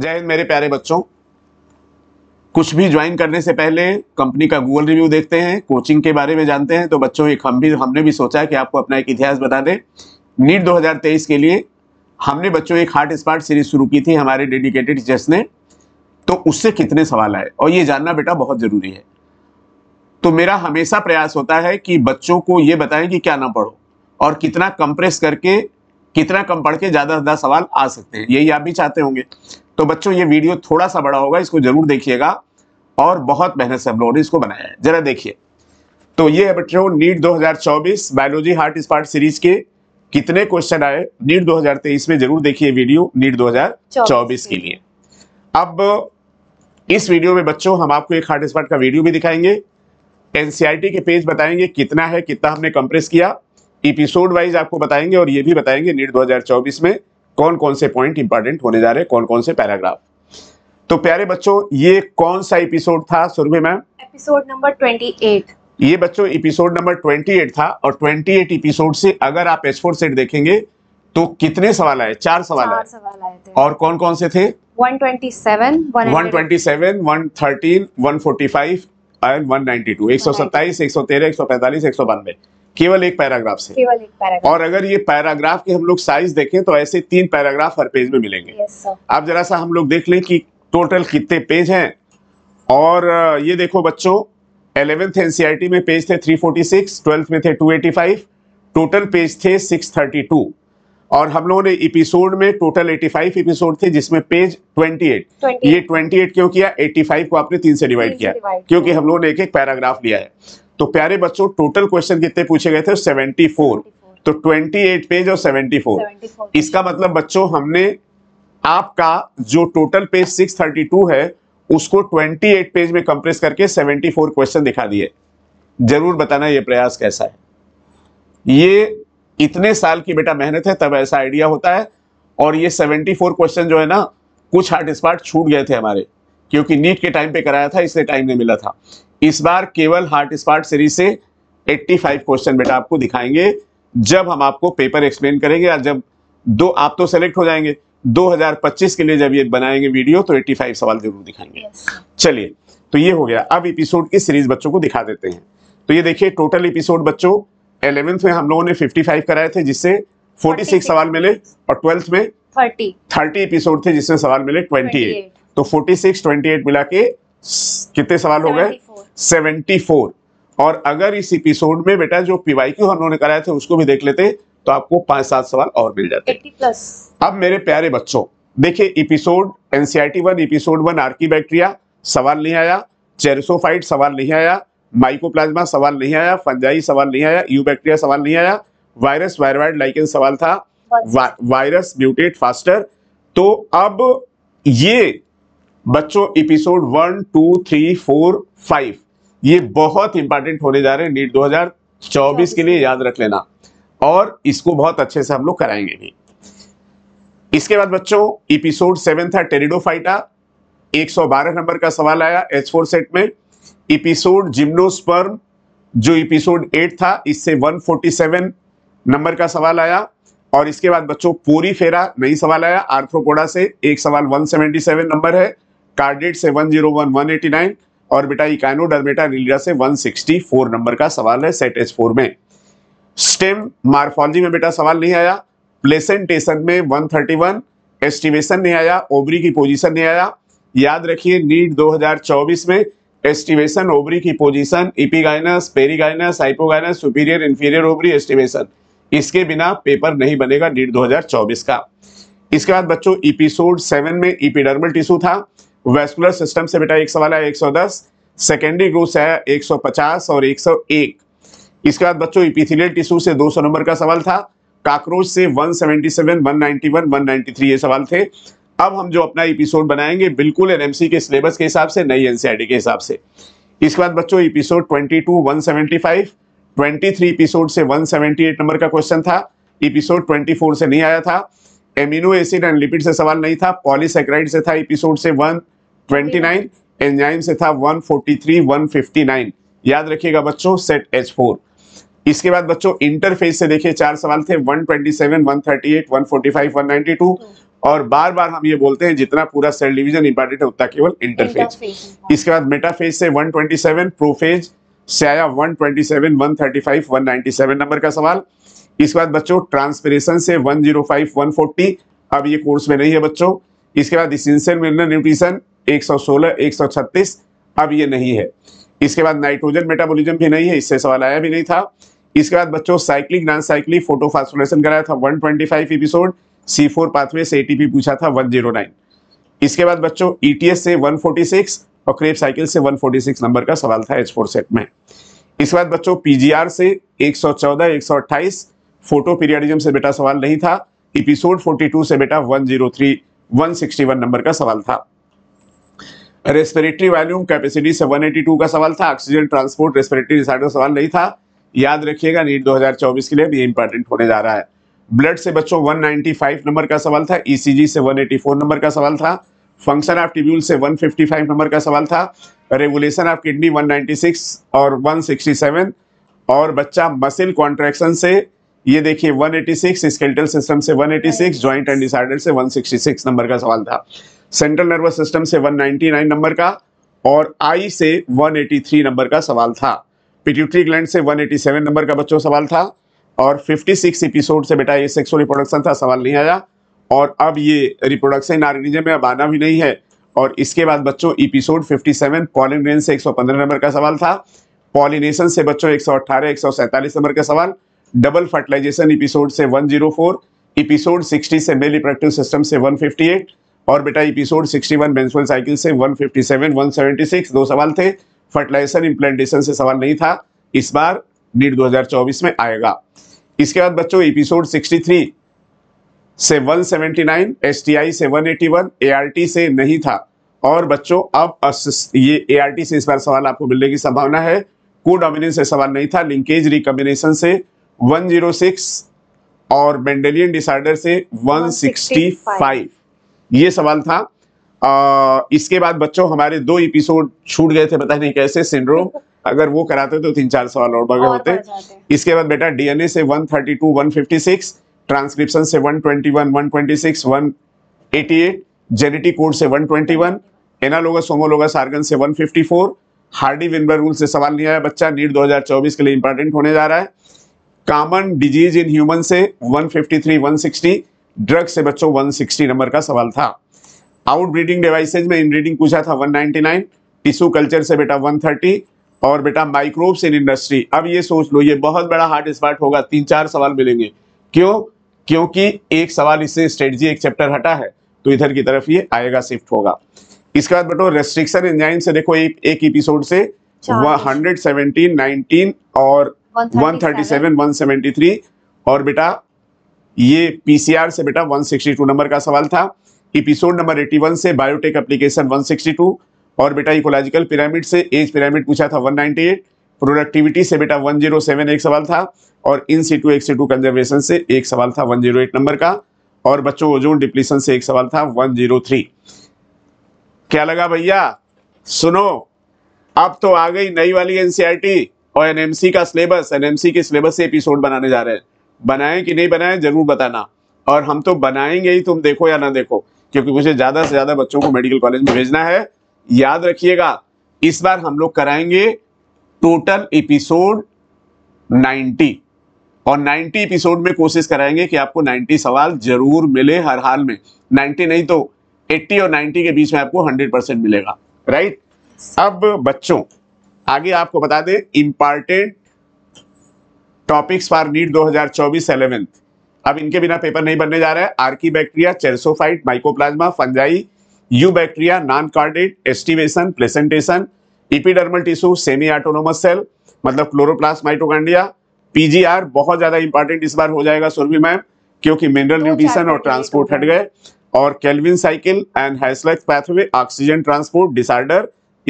जय हिंद मेरे प्यारे बच्चों कुछ भी ज्वाइन करने से पहले कंपनी का गूगल रिव्यू देखते हैं कोचिंग के बारे में जानते हैं तो बच्चों एक हम भी हमने भी सोचा कि आपको अपना एक इतिहास बता दें नीट 2023 के लिए हमने बच्चों एक हार्ट स्पार्ट सीरीज शुरू की थी हमारे डेडिकेटेड टीचर्स ने तो उससे कितने सवाल आए और ये जानना बेटा बहुत ज़रूरी है तो मेरा हमेशा प्रयास होता है कि बच्चों को ये बताएं कि क्या ना पढ़ो और कितना कंप्रेस करके कितना कम पढ़ के ज़्यादा से ज़्यादा सवाल आ सकते हैं यही आप भी चाहते होंगे तो बच्चों ये वीडियो थोड़ा सा बड़ा होगा इसको जरूर देखिएगा और बहुत मेहनत से हम लोगों ने इसको बनाया है जरा देखिए तो ये है बच्चों NEET 2024 biology heart smart series के कितने क्वेश्चन आए नीट 2023 में जरूर देखिए वीडियो नीट 2024 के लिए अब इस वीडियो में बच्चों हम आपको एक हार्ट स्पार्ट का वीडियो भी दिखाएंगे एनसीआरटी के पेज बताएंगे कितना है कितना हमने कंप्रेस किया एपिसोड वाइज आपको बताएंगे और ये भी बताएंगे नीट 2024 में कौन कौन से पॉइंट इंपॉर्टेंट होने जा रहे हैं कौन कौन से पैराग्राफ तो प्यारे बच्चों ये कौन सा एपिसोड था Surabhi ma'am episode number twenty ये बच्चों एपिसोड नंबर ट्वेंटी था और ट्वेंटी एपिसोड से अगर आप एस फोर सेट देखेंगे तो कितने सवाल आए चार सवाल आए और कौन कौन से थे 127 127 113 145 एंड 192 127 113 145 192 केवल एक पैराग्राफ से केवल एक पैराग्राफ और अगर ये पैराग्राफ के हम लोग साइज देखें तो ऐसे तीन पैराग्राफ हर पेज में मिलेंगे आप जरा सा हम लोग देख लें कि टोटल कितने पेज हैं और ये देखो बच्चों एलेवेंथ एनसीईआरटी e में पेज थे 346 फोर्टी ट्वेल्थ में थे 285 टोटल पेज थे 632 और हम लोगों ने एपिसोड में टोटल 85 एपिसोड थे जिसमें पेज 28, 28. ये 28 क्यों किया 85 को आपने तीन से डिवाइड किया क्योंकि हम लोगों ने एक एक पैराग्राफ लिया है तो प्यारे बच्चों टोटल क्वेश्चन कितने पूछे गए थे 74 तो 28 पेज और 74, 74 इसका मतलब बच्चों हमने आपका जो टोटल पेज 632 है उसको 28 पेज में कंप्रेस करके 74 क्वेश्चन दिखा दिए जरूर बताना ये प्रयास कैसा है ये इतने साल की बेटा मेहनत है तब ऐसा आइडिया होता है और ये 74 क्वेश्चन जो है ना कुछ हार्ट स्पार्ट छूट गए थे हमारे क्योंकि नीट के टाइम पे कराया था इसलिए टाइम नहीं मिला था इस बार केवल हार्ट स्पार्ट सीरीज से 85 क्वेश्चन बेटा आपको दिखाएंगे जब हम आपको पेपर एक्सप्लेन करेंगे और जब दो आप तो सेलेक्ट हो जाएंगे 2025 के लिए जब ये बनाएंगे वीडियो तो 85 सवाल जरूर दिखाएंगे yes. चलिए तो ये हो गया अब एपिसोड की सीरीज बच्चों को दिखा देते हैं तो ये देखिए टोटल एपिसोड बच्चों एलेवेंथ में हम लोगों ने फिफ्टी कराए थे जिससे फोर्टी सवाल मिले और ट्वेल्थ में थर्टी थर्टी एपिसोड थे जिसमें सवाल मिले ट्वेंटी 28। तो 46 28 मिला के कितने सवाल हो गए 74 और अगर इस एपिसोड में बेटा जो पीवाई हम लोगों ने कराए थे तो उसको भी देख लेते तो आपको पांच सात सवाल और मिल जाते अब मेरे प्यारे बच्चों देखिए episode NCERT one episode one archaebacteria सवाल नहीं आया चेरसोफाइट सवाल नहीं आया माइकोप्लाज्मा सवाल नहीं आया फंजाई सवाल नहीं आया यू बैक्टीरिया सवाल नहीं आया वायरस वायरवाइड लाइकन सवाल था वायरस म्यूटेट फास्टर तो अब ये बच्चों episode one two three four five ये बहुत इंपॉर्टेंट होने जा रहे हैं नीट 2024 के लिए याद रख लेना और इसको बहुत अच्छे से हम लोग कराएंगे भी इसके बाद बच्चों एपिसोड सेवन था फाइटा एक नंबर का सवाल आया एच फोर सेट में एपिसोड जिम्नोस्पर्म जो एपिसोड एट था इससे 147 नंबर का सवाल आया और इसके बाद बच्चों पूरी फेरा नई सवाल आया आर्थ्रोपोडा से एक सवाल 177 नंबर है कार्डेट से 101 और बेटा इकाइनो डर्मेटा नीलिडा से 164 नंबर का सवाल है सेट एच फोर में स्टेम मार्फोलॉजी में बेटा सवाल नहीं आया प्लेसेंटेशन में 131 एस्टिवेशन नहीं आया ओबरी की पोजीशन नहीं आया याद रखिए नीट 2024 में एस्टिवेशन ओबरी की position epigynous perigynous hypogynous superior inferior ovary aestivation इसके बिना पेपर नहीं बनेगा नीट 2024 का इसके बाद बच्चों एपिसोड सेवन में इपीडर्मल टिश्यू था वेस्कुलर सिस्टम से बेटा एक सवाल है 110 सेकेंडरी ग्रोथ है 150 और 101 इसके बाद बच्चों इपिथिलियल टिश्यू से 200 नंबर का सवाल था काकरोच से 177, 191, 193 ये सवाल थे अब हम जो अपना एपिसोड बनाएंगे बिल्कुल एनएमसी के सिलेबस के हिसाब से नई एनसीईआरटी के हिसाब से इसके बाद बच्चों एपिसोड 22 175 23 एपिसोड से 178 नंबर का क्वेश्चन था एपिसोड 24 से नहीं आया था एमिनो एसिड एंड लिपिड से सवाल नहीं था पॉलीसेक्राइड से था एपिसोड से वन 29 एंजाइम से था 143 159 याद रखिएगा बच्चों सेट एच फोर इसके बाद बच्चों इंटरफेस से देखिए चार सवाल थे 127 138 145 192 और बार बार हम ये बोलते हैं जितना पूरा सेल डिवीजन इंपॉर्टेंट है उतना केवल इंटरफेस इसके बाद मेटाफेज से 127 प्रोफेज से आया 127 135 197 नंबर का सवाल इसके बाद बच्चों ट्रांसपेरेशन से 105 140 अब ये कोर्स में नहीं है बच्चों इसके बाद इसेंशियल मिनरल न्यूट्रिशन 116, 136 अब ये नहीं है इसके बाद नाइट्रोजन मेटाबॉलिज्म भी नहीं है इससे सवाल आया भी नहीं था इसके बाद बच्चों साइक्लिक नॉन साइक्लिक फोटोफास्फोरेशन कराया था 125 एपिसोड सी फोर पाथवे से एटीपी पूछा था 109 इसके बाद बच्चों ईटीएस से 146 और क्रेप साइकिल से 146 नंबर का सवाल था एच सेट में इसके बाद बच्चों पीजीआर से 114 128 फोटो पीरियडिज्म से बेटा सवाल नहीं था एपिसोड 42 से बेटा 103 161 नंबर का सवाल था रेस्पिरेटरी वॉल्यूम कैपेसिटी से 182 का सवाल था ऑक्सीजन ट्रांसपोर्ट रेस्पिरेटरी डिसऑर्डर का सवाल नहीं था याद रखिएगा नीट 2024 के लिए भी इंपॉर्टेंट होने जा रहा है ब्लड से बच्चों 195 नंबर का सवाल था ईसीजी e से 184 नंबर का सवाल था फंक्शन ऑफ टिब्यूल से 155 नंबर का सवाल था रेगुलेशन ऑफ किडनी 196 और 167 और बच्चा मसिल कॉन्ट्रैक्शन से ये देखिए 186 स्केलेटल सिस्टम से 186 सिक्स एंड डिसाइडर से वन नंबर का सवाल था सेंट्रल नर्वस सिस्टम से 199 नंबर का और आई से 183 नंबर का सवाल था पिट्यूटरी ग्लैंड से 187 नंबर का बच्चों सवाल था और 56 एपिसोड से बेटा ये सेक्सुअल रिप्रोडक्शन था सवाल नहीं आया और अब ये रिप्रोडक्शन ऑर्गेनिज्म में अब आना भी नहीं है और इसके बाद बच्चों एपिसोड 57 सेवन पॉलिन से 115 नंबर का सवाल था पॉलिनेशन से बच्चों 118 147 नंबर का सवाल डबल फर्टिलाइजेशन एपिसोड से 104 एपिसोड 60 से मेल रिप्रोडक्टिव सिस्टम से 158 और बेटा एपिसोड 61 वन मेन्सुअल साइकिल से 157, 176 दो सवाल थे फर्टिलाइजर इम्प्लांटेशन से सवाल नहीं था इस बार नीट 2024 में आएगा इसके बाद बच्चों एपिसोड 63 से 179, एसटीआई से 181, एआरटी से नहीं था और बच्चों अब ये एआरटी से इस बार सवाल आपको मिलने की संभावना है को डोमिनेंस से सवाल नहीं था लिंकेज रिकम्बिनेशन से 106 और मेंडेलियन डिसऑर्डर से 165 ये सवाल था आ, इसके बाद बच्चों हमारे दो एपिसोड छूट गए थे पता नहीं कैसे सिंड्रोम अगर वो कराते तो तीन चार सवाल और बगे होते इसके बाद बेटा डीएनए से 132, 156, ट्रांसक्रिप्शन से 121, 126, 188, जेनेटिक कोड से 121, एनालोगस होमोलोगस आर्गन से 154, हार्डी विनबर रूल से सवाल नहीं आया बच्चा नीट 2024 के लिए इंपॉर्टेंट होने जा रहा है कॉमन डिजीज इन ह्यूमन से 153, 160 ड्रग से बच्चों 160 नंबर का सवाल था आउट ब्रीडिंग डिवाइसेज में इन ब्रीडिंग पूछा था 199 टिश्यू कल्चर से बेटा 130 और बेटा माइक्रोब्स इन इंडस्ट्री अब ये सोच लो ये बहुत बड़ा हार्ड स्पार्ट होगा तीन चार सवाल मिलेंगे क्यों क्योंकि एक सवाल इससे स्ट्रेटजी एक चैप्टर हटा है तो इधर की तरफ ये आएगा शिफ्ट होगा इसके बाद बेटो रेस्ट्रिक्शन इंजाइन से देखो एक एक एपिसोड से हंड्रेड सेवनटीन और वन थर्टी और बेटा ये पीसीआर से बेटा 162 नंबर का सवाल था एपिसोड नंबर 81 से बायोटेक एप्लीकेशन 162 और बेटा इकोलॉजिकल पिरामिड से एज पिरामिड पूछा था 198 प्रोडक्टिविटी से बेटा 107 एक सवाल था और इन सी टू एक सी टू कंजर्वेशन से एक सवाल था 108 नंबर का और बच्चों ओजोन डिप्लीशन से एक सवाल था 103 क्या लगा भैया सुनो अब तो आ गई नई वाली एनसीईआरटी e और एनएमसी का सिलेबस एनएमसी के सिलेबस से एपिसोड बनाने जा रहे हैं बनाएं कि नहीं बनाएं जरूर बताना और हम तो बनाएंगे ही तुम देखो या ना देखो क्योंकि मुझे ज़्यादा से ज़्यादा बच्चों को मेडिकल कॉलेज में भेजना है याद रखिएगा इस बार हम लोग कराएंगे टोटल एपिसोड 90 और 90 एपिसोड में कोशिश कराएंगे कि आपको 90 सवाल जरूर मिले हर हाल में 90 नहीं तो 80 और 90 के बीच में आपको 100 परसेंट मिलेगा राइट अब बच्चों आगे आपको बता दें इंपॉर्टेंट टॉपिक्स फॉर नीट 2024 11 अब इनके बिना पेपर नहीं बनने जा रहा है archaebacteria chrysophyte mycoplasma fungi eubacteria non chordate aestivation placentation epidermal tissue semi autonomous cell मतलब क्लोरोप्लास्ट माइटोकांडिया पीजीआर बहुत ज्यादा इंपॉर्टेंट इस बार हो जाएगा सुरभि मैम क्योंकि मिनरल न्यूट्रिशन और ट्रांसपोर्ट हट गए और Calvin cycle and Hatch Slack pathway oxygen transport disorder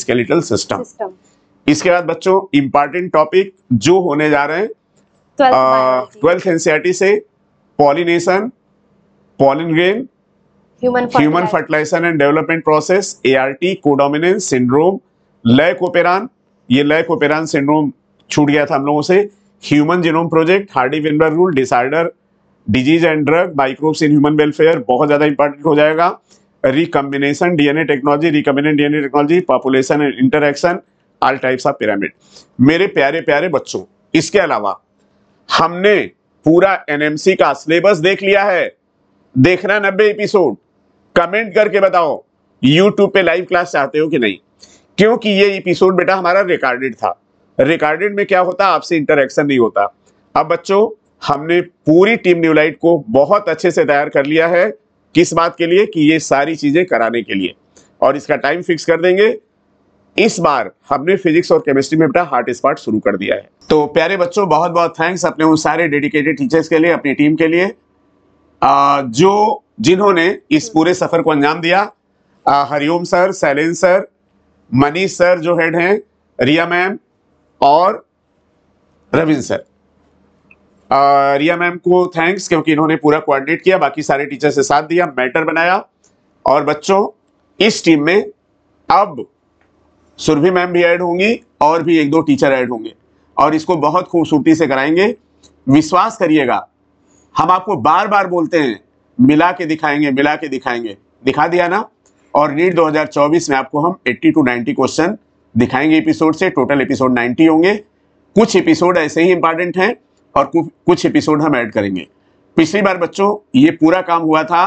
skeletal system इसके बाद बच्चों इंपॉर्टेंट टॉपिक जो होने जा रहे हैं ट्वेल्थ एनसीआरटी uh, e से pollination pollen grain human fertilization and development process ART codominance syndrome lac operon ये लय कोपेरान सिंड्रोम छूट गया था हम लोगों से human genome project Hardy Weinberg rule disorder disease and drug microbes in human welfare बहुत ज्यादा इंपॉर्टेंट हो जाएगा recombination DNA technology recombinant DNA technology population and interaction all types of pyramid मेरे प्यारे प्यारे बच्चों इसके अलावा हमने पूरा एनएमसी का सिलेबस देख लिया है देखना नब्बे एपिसोड कमेंट करके बताओ यूट्यूब पे लाइव क्लास चाहते हो कि नहीं क्योंकि ये एपिसोड बेटा हमारा रिकॉर्डेड था रिकॉर्डेड में क्या होता आपसे इंटरेक्शन नहीं होता अब बच्चों हमने पूरी टीम न्यूलाइट को बहुत अच्छे से तैयार कर लिया है किस बात के लिए कि ये सारी चीजें कराने के लिए और इसका टाइम फिक्स कर देंगे इस बार हमने फिजिक्स और केमिस्ट्री में बेटा हार्ट पार्ट शुरू कर दिया है तो प्यारे बच्चों बहुत बहुत थैंक्स अपने उन सारे डेडिकेटेड टीचर्स के लिए अपनी टीम के लिए जो जिन्होंने इस पूरे सफ़र को अंजाम दिया Hariom sir Sailen sir Manish sir जो हेड हैं रिया मैम और रविंद सर रिया मैम को थैंक्स क्योंकि इन्होंने पूरा कोऑर्डिनेट किया बाकी सारे टीचर से साथ दिया मैटर बनाया और बच्चों इस टीम में अब सुरभि मैम भी ऐड होंगी और भी एक दो टीचर ऐड होंगे और इसको बहुत खूबसूरती से कराएंगे विश्वास करिएगा हम आपको बार बार बोलते हैं मिला के दिखाएंगे मिला के दिखाएंगे दिखा दिया ना और नीट 2024 में आपको हम 80 टू 90 क्वेश्चन दिखाएंगे एपिसोड से टोटल एपिसोड 90 होंगे कुछ एपिसोड ऐसे ही इंपॉर्टेंट हैं और कुछ एपिसोड हम ऐड करेंगे पिछली बार बच्चों ये पूरा काम हुआ था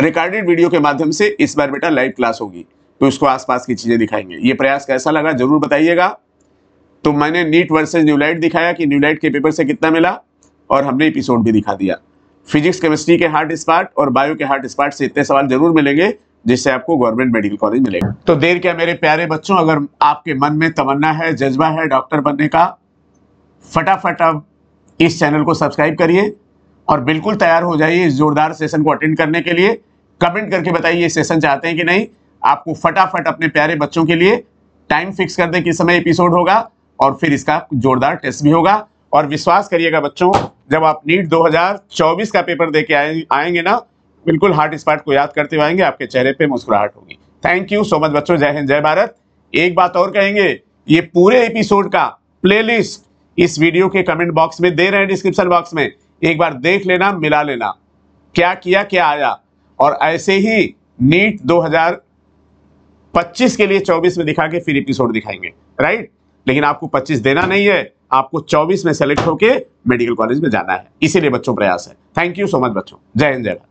रिकॉर्डेड वीडियो के माध्यम से इस बार बेटा लाइव क्लास होगी तो इसको आसपास की चीज़ें दिखाएंगे ये प्रयास कैसा लगा जरूर बताइएगा तो मैंने नीट वर्सेज न्यूलाइट दिखाया कि न्यूलाइट के पेपर से कितना मिला और हमने एपिसोड भी दिखा दिया फिजिक्स केमिस्ट्री के हार्ट स्पार्ट और बायो के हार्ट स्पार्ट से इतने सवाल जरूर मिलेंगे जिससे आपको गवर्नमेंट मेडिकल कॉलेज मिलेगा तो देर क्या मेरे प्यारे बच्चों अगर आपके मन में तमन्ना है जज्बा है डॉक्टर बनने का फटाफट अब इस चैनल को सब्सक्राइब करिए और बिल्कुल तैयार हो जाइए इस जोरदार सेशन को अटेंड करने के लिए कमेंट करके बताइए सेशन चाहते हैं कि नहीं आपको फटाफट अपने प्यारे बच्चों के लिए टाइम फिक्स कर दें किस समय एपिसोड होगा और फिर इसका जोरदार टेस्ट भी होगा और विश्वास करिएगा बच्चों जब आप नीट 2024 का पेपर दे के आए, आएंगे ना बिल्कुल हार्ट स्पार्ट को याद करते हुए आएंगे आपके चेहरे पे मुस्कुराहट होगी थैंक यू सो मच बच्चों जय हिंद जय भारत एक बात और कहेंगे ये पूरे एपिसोड का प्लेलिस्ट इस वीडियो के कमेंट बॉक्स में दे रहे हैं डिस्क्रिप्शन बॉक्स में एक बार देख लेना मिला लेना क्या किया क्या आया और ऐसे ही नीट दो 25 के लिए 24 में दिखा के फिर एपिसोड दिखाएंगे राइट लेकिन आपको 25 देना नहीं है आपको 24 में सेलेक्ट होके मेडिकल कॉलेज में जाना है इसीलिए बच्चों प्रयास है थैंक यू सो मच बच्चों जय हिंद जय भारत